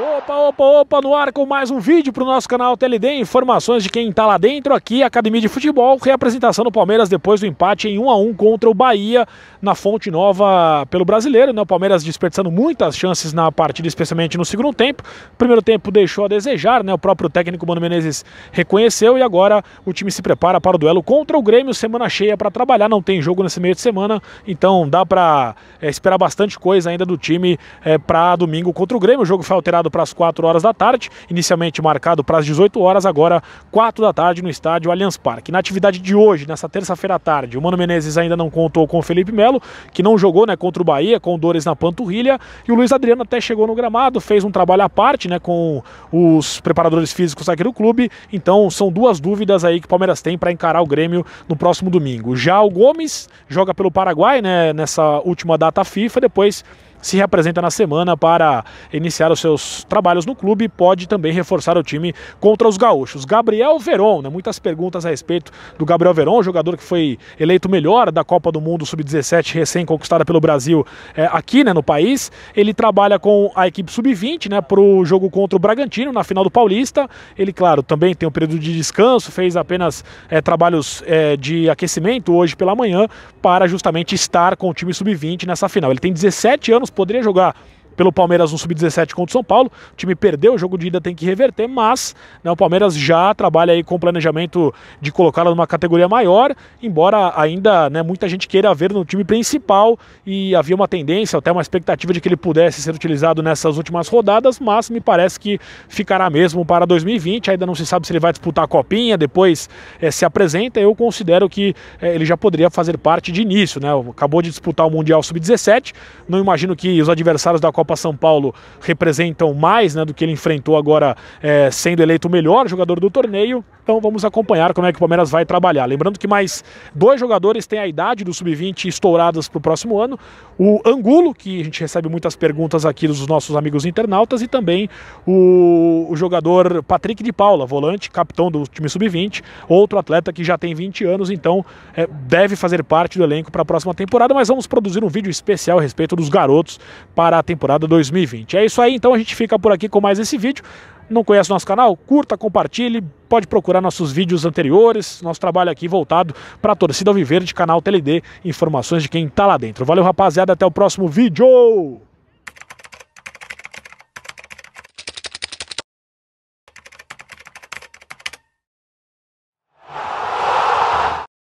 Opa, opa, opa, no ar com mais um vídeo para o nosso canal TLD, informações de quem está lá dentro aqui, Academia de Futebol, reapresentação do Palmeiras depois do empate em 1 a 1 contra o Bahia na Fonte Nova pelo Brasileiro, né? O Palmeiras desperdiçando muitas chances na partida, especialmente no segundo tempo. O primeiro tempo deixou a desejar, né? O próprio técnico Mano Menezes reconheceu e agora o time se prepara para o duelo contra o Grêmio, semana cheia para trabalhar, não tem jogo nesse meio de semana, então dá para é, eh, esperar bastante coisa ainda do time é, eh, para domingo contra o Grêmio. O jogo foi alterado marcado para as 4 horas da tarde, inicialmente marcado para as 18 horas, agora 4 da tarde no estádio Allianz Parque. Na atividade de hoje, nessa terça-feira à tarde, o Mano Menezes ainda não contou com o Felipe Melo, que não jogou né, contra o Bahia, com dores na panturrilha, e o Luiz Adriano até chegou no gramado, fez um trabalho à parte né, com os preparadores físicos aqui do clube, então são duas dúvidas aí que o Palmeiras tem para encarar o Grêmio no próximo domingo. Já o Gomes joga pelo Paraguai né, nessa última data FIFA, depois se reapresenta na semana para iniciar os seus trabalhos no clube e pode também reforçar o time contra os gaúchos. Gabriel Veron, né? muitas perguntas a respeito do Gabriel Veron, jogador que foi eleito melhor da Copa do Mundo Sub-17, recém-conquistada pelo Brasil é, aqui né, no país. Ele trabalha com a equipe Sub-20 né, para o jogo contra o Bragantino na final do Paulista. Ele, claro, também tem um período de descanso, fez apenas é, trabalhos é, de aquecimento hoje pela manhã para justamente estar com o time Sub-20 nessa final. Ele tem 17 anos poderia jogar pelo Palmeiras no Sub-17 contra o São Paulo. O time perdeu, o jogo de ida tem que reverter, mas né, o Palmeiras já trabalha aí com o planejamento de colocá-la numa categoria maior, embora ainda né, muita gente queira ver no time principal e havia uma tendência, até uma expectativa de que ele pudesse ser utilizado nessas últimas rodadas, mas me parece que ficará mesmo para 2020. Ainda não se sabe se ele vai disputar a Copinha, depois é, se apresenta. Eu considero que é, ele já poderia fazer parte de início, né? Acabou de disputar o Mundial Sub-17, não imagino que os adversários da Copa Copa São Paulo representam mais né, do que ele enfrentou agora é, sendo eleito o melhor jogador do torneio. Então vamos acompanhar como é que o Palmeiras vai trabalhar. Lembrando que mais dois jogadores têm a idade do sub-20 estouradas para o próximo ano. O Angulo, que a gente recebe muitas perguntas aqui dos nossos amigos internautas, e também o, o jogador Patrick de Paula, volante, capitão do time sub-20, outro atleta que já tem 20 anos, então é, deve fazer parte do elenco para a próxima temporada. Mas vamos produzir um vídeo especial a respeito dos garotos para a temporada 2020. É isso aí, então a gente fica por aqui com mais esse vídeo. Não conhece nosso canal? Curta, compartilhe, pode procurar nossos vídeos anteriores, nosso trabalho aqui voltado para a torcida de canal TLD, informações de quem está lá dentro. Valeu, rapaziada, até o próximo vídeo!